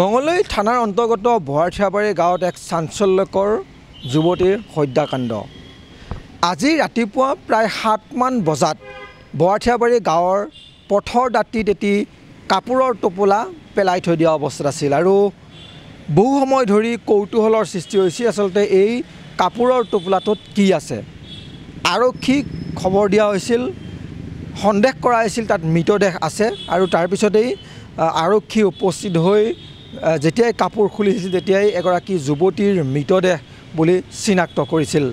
মঙলৈ থানাৰ অন্তৰ্গত বৰাৰ্থিয়াবাৰী গাঁৱত এক চাঞ্চল্যকৰ যুৱতীৰ হত্যাকাণ্ড আজি ৰাতিপুৱা প্ৰায় সাতমান বজাত বৰাঠিয়াবাৰী গাঁৱৰ পথৰ দাঁতিত এটি কাপোৰৰ টোপোলা পেলাই থৈ দিয়া অৱস্থাত আছিল আৰু বহু সময় ধৰি কৌতূহলৰ সৃষ্টি হৈছিল আচলতে এই কাপোৰৰ টোপোলাটোত কি আছে আৰক্ষীক খবৰ দিয়া হৈছিল সন্দেহ কৰা হৈছিল তাত মৃতদেহ আছে আৰু তাৰপিছতেই আৰক্ষী উপস্থিত হৈ যেতিয়াই কাপোৰ খুলিছিল তেতিয়াই এগৰাকী যুৱতীৰ মৃতদেহ বুলি চিনাক্ত কৰিছিল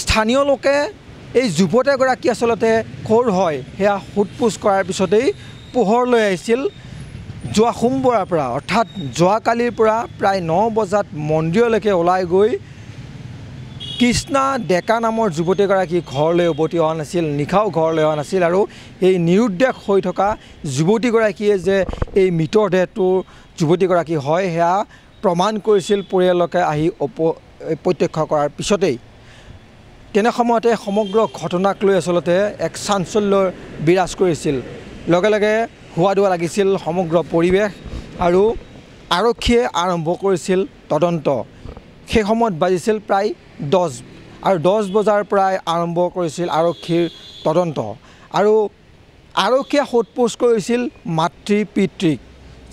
স্থানীয় লোকে এই এগৰাকী আচলতে ক'ৰ হয় সেয়া সোধ পোছ কৰাৰ পিছতেই পোহৰ লৈ আহিছিল যোৱা সোমবাৰৰ পৰা অৰ্থাৎ যোৱাকালিৰ পৰা প্ৰায় ন বজাত মন্দিৰলৈকে ওলাই গৈ কৃষ্ণা ডেকা নামৰ যুৱতীগৰাকী ঘৰলৈ উভতি অহা নাছিল নিশাও ঘৰলৈ অহা নাছিল আৰু এই নিৰুদ্দেশ হৈ থকা যুৱতীগৰাকীয়ে যে এই মৃতদেহটোৰ যুৱতীগৰাকী হয় সেয়া প্ৰমাণ কৰিছিল পৰিয়ালকে আহি অপ প্ৰত্যক্ষ কৰাৰ পিছতেই তেনে সময়তে সমগ্ৰ ঘটনাক লৈ আচলতে এক চাঞ্চল্য বিৰাজ কৰিছিল লগে লগে হোৱা দোৱা লাগিছিল সমগ্ৰ পৰিৱেশ আৰু আৰক্ষীয়ে আৰম্ভ কৰিছিল তদন্ত সেই সময়ত বাজিছিল প্ৰায় দহ আৰু দহ বজাৰ পৰাই আৰম্ভ কৰিছিল আৰক্ষীৰ তদন্ত আৰু আৰক্ষীয়ে সোধপোছ কৰিছিল মাতৃ পিতৃক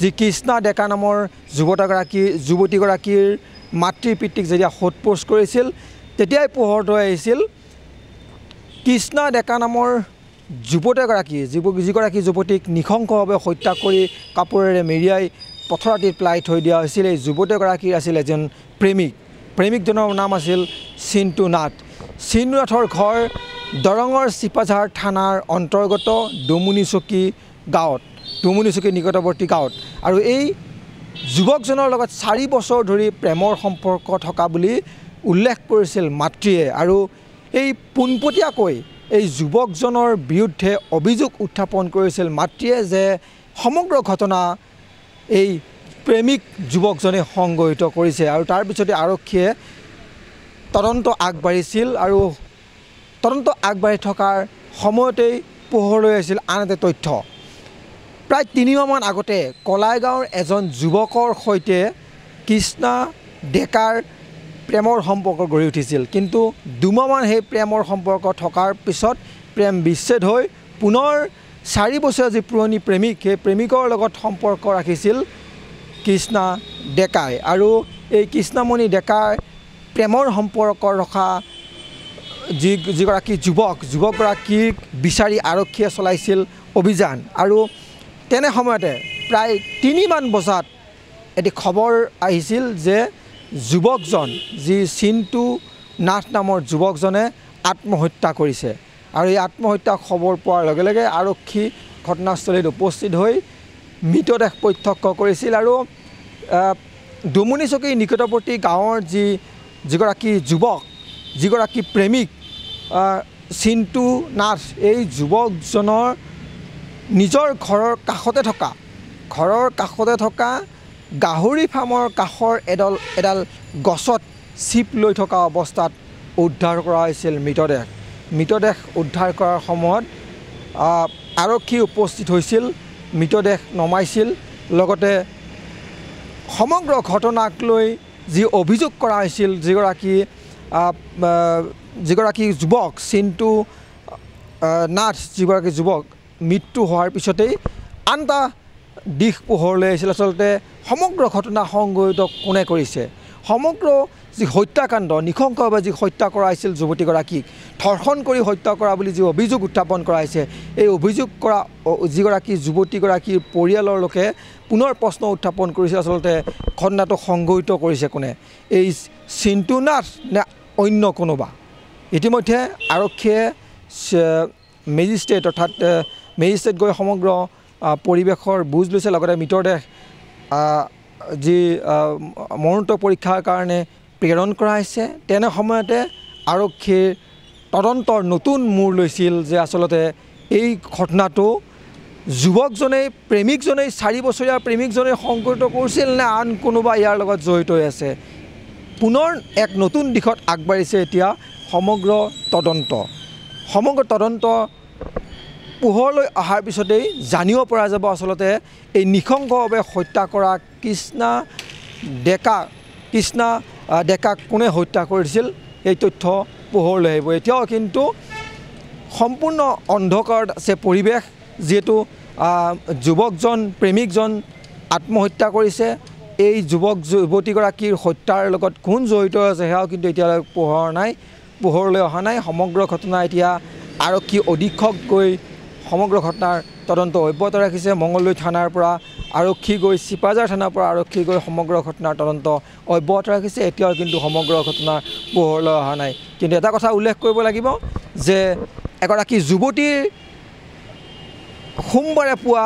যি কৃষ্ণা ডেকা নামৰ যুৱতাগৰাকীৰ যুৱতীগৰাকীৰ মাতৃ পিতৃক যেতিয়া সোধপোছ কৰিছিল তেতিয়াই পোহৰ ধৰি আহিছিল কৃষ্ণা ডেকা নামৰ যুৱতীগৰাকী যুৱতীগৰাকীয়ে যিগৰাকী যুৱতীক নিশংসভাৱে হত্যা কৰি কাপোৰেৰে মেৰিয়াই পথৰাটিত পেলাই থৈ দিয়া হৈছিল এই যুৱতীগৰাকীৰ আছিল এজন প্ৰেমিক প্ৰেমিকজনৰ নাম আছিল চিন্তু নাথ চিন্তু নাথৰ ঘৰ দৰঙৰ চিপাঝাৰ থানাৰ অন্তৰ্গত চকী গাঁৱত চকী নিকটৱৰ্তী গাঁৱত আৰু এই যুৱকজনৰ লগত চাৰি বছৰ ধৰি প্ৰেমৰ সম্পৰ্ক থকা বুলি উল্লেখ কৰিছিল মাতৃয়ে আৰু এই পোনপটীয়াকৈ এই যুৱকজনৰ বিৰুদ্ধে অভিযোগ উত্থাপন কৰিছিল মাতৃয়ে যে সমগ্ৰ ঘটনা এই প্ৰেমিক যুৱকজনে সংগঠিত কৰিছে আৰু তাৰপিছতে আৰক্ষীয়ে তদন্ত আগবাঢ়িছিল আৰু তদন্ত আগবাঢ়ি থকাৰ সময়তেই পোহৰলৈ আহিছিল আন এটা তথ্য প্ৰায় তিনিমাহমান আগতে কলাইগাঁৱৰ এজন যুৱকৰ সৈতে কৃষ্ণা ডেকাৰ প্ৰেমৰ সম্পৰ্ক গঢ়ি উঠিছিল কিন্তু দুমাহমান সেই প্ৰেমৰ সম্পৰ্ক থকাৰ পিছত প্ৰেম বিচ্ছেদ হৈ পুনৰ চাৰি বছৰীয়া যি পুৰণি প্ৰেমিক সেই প্ৰেমিকৰ লগত সম্পৰ্ক ৰাখিছিল কৃষ্ণা ডেকাই আৰু এই কৃষ্ণামণি ডেকাৰ প্ৰেমৰ সম্পৰ্ক ৰখা যি যিগৰাকী যুৱক যুৱকগৰাকীক বিচাৰি আৰক্ষীয়ে চলাইছিল অভিযান আৰু তেনে সময়তে প্ৰায় তিনিমান বজাত এটি খবৰ আহিছিল যে যুৱকজন যি চিণ্টু নাথ নামৰ যুৱকজনে আত্মহত্যা কৰিছে আৰু এই আত্মহত্যা খবৰ পোৱাৰ লগে লগে আৰক্ষী ঘটনাস্থলীত উপস্থিত হৈ মৃতদেহ প্ৰত্যক্ষ কৰিছিল আৰু দুমুনি চকীৰ নিকটৱৰ্তী গাঁৱৰ যি যিগৰাকী যুৱক যিগৰাকী প্ৰেমিক চিন্তু নাথ এই যুৱকজনৰ নিজৰ ঘৰৰ কাষতে থকা ঘৰৰ কাষতে থকা গাহৰি ফাৰ্মৰ কাষৰ এডাল এডাল গছত চিপ লৈ থকা অৱস্থাত উদ্ধাৰ কৰা হৈছিল মৃতদেহ মৃতদেহ উদ্ধাৰ কৰাৰ সময়ত আৰক্ষী উপস্থিত হৈছিল মৃতদেহ নমাইছিল লগতে সমগ্ৰ ঘটনাক লৈ যি অভিযোগ কৰা হৈছিল যিগৰাকী যিগৰাকী যুৱক চিন্তু নাথ যিগৰাকী যুৱক মৃত্যু হোৱাৰ পিছতেই আন এটা দিশ পোহৰলৈ আহিছিল আচলতে সমগ্ৰ ঘটনা সংগঠিত কোনে কৰিছে সমগ্ৰ যি হত্যাকাণ্ড নিশংসভাৱে যি হত্যা কৰা হৈছিল যুৱতীগৰাকীক ধৰ্ষণ কৰি হত্যা কৰা বুলি যি অভিযোগ উত্থাপন কৰা হৈছে এই অভিযোগ কৰা যিগৰাকী যুৱতীগৰাকীৰ পৰিয়ালৰ লোকে পুনৰ প্ৰশ্ন উত্থাপন কৰিছে আচলতে খণ্ডাটো সংঘটিত কৰিছে কোনে এই চিন্তু নাথ নে অন্য কোনোবা ইতিমধ্যে আৰক্ষীয়ে মেজিষ্ট্ৰেট অৰ্থাৎ মেজিষ্ট্ৰেট গৈ সমগ্ৰ পৰিৱেশৰ বুজ লৈছে লগতে মৃতদেহ যি মৰণোত্তৰ পৰীক্ষাৰ কাৰণে প্ৰেৰণ কৰা হৈছে তেনে সময়তে আৰক্ষীৰ তদন্তৰ নতুন মূৰ লৈছিল যে আচলতে এই ঘটনাটো যুৱকজনেই প্ৰেমিকজনেই চাৰি বছৰীয়া প্ৰেমিকজনেই সংঘটিত কৰিছিল নে আন কোনোবা ইয়াৰ লগত জড়িত হৈ আছে পুনৰ এক নতুন দিশত আগবাঢ়িছে এতিয়া সমগ্ৰ তদন্ত সমগ্ৰ তদন্ত পোহৰলৈ অহাৰ পিছতেই জানিব পৰা যাব আচলতে এই নিসংগভাৱে হত্যা কৰা কৃষ্ণা ডেকা কৃষ্ণা ডেকাক কোনে হত্যা কৰিছিল এই তথ্য পোহৰলৈ আহিব এতিয়াও কিন্তু সম্পূৰ্ণ অন্ধকাৰত আছে পৰিৱেশ যিহেতু যুৱকজন প্ৰেমিকজন আত্মহত্যা কৰিছে এই যুৱক যুৱতীগৰাকীৰ হত্যাৰ লগত কোন জড়িত আছে সেয়াও কিন্তু এতিয়ালৈ পোহৰ নাই পোহৰলৈ অহা নাই সমগ্ৰ ঘটনা এতিয়া আৰক্ষী অধীক্ষক গৈ সমগ্ৰ ঘটনাৰ তদন্ত অব্যাহত ৰাখিছে মঙলদৈ থানাৰ পৰা আৰক্ষী গৈ চিপাজাৰ থানাৰ পৰা আৰক্ষী গৈ সমগ্ৰ ঘটনাৰ তদন্ত অব্যাহত ৰাখিছে এতিয়াও কিন্তু সমগ্ৰ ঘটনাৰ পোহৰলৈ অহা নাই কিন্তু এটা কথা উল্লেখ কৰিব লাগিব যে এগৰাকী যুৱতীৰ সোমবাৰে পুৱা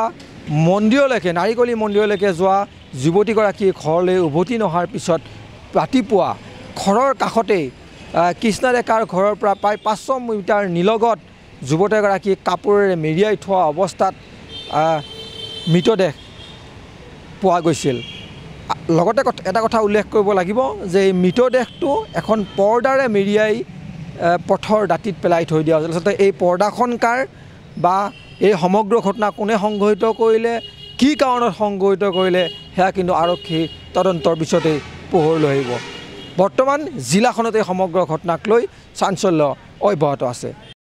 মন্দিৰলৈকে নাৰিকলি মন্দিৰলৈকে যোৱা যুৱতীগৰাকী ঘৰলৈ উভতি নহাৰ পিছত ৰাতিপুৱা ঘৰৰ কাষতেই কৃষ্ণা ডেকাৰ ঘৰৰ পৰা প্ৰায় পাঁচশ মিটাৰ নিলগত যুৱতীগৰাকীক কাপোৰেৰে মেৰিয়াই থোৱা অৱস্থাত মৃতদেহ পোৱা গৈছিল লগতে এটা কথা উল্লেখ কৰিব লাগিব যে এই মৃতদেহটো এখন পৰ্দাৰে মেৰিয়াই পথৰ দাঁতিত পেলাই থৈ দিয়া হৈছিল আচলতে এই পৰ্দাখন কাৰ বা এই সমগ্ৰ ঘটনা কোনে সংঘটিত কৰিলে কি কাৰণত সংঘটিত কৰিলে সেয়া কিন্তু আৰক্ষী তদন্তৰ পিছতেই পোহৰলৈ আহিব বৰ্তমান জিলাখনত এই সমগ্ৰ ঘটনাক লৈ চাঞ্চল্য অব্যাহত আছে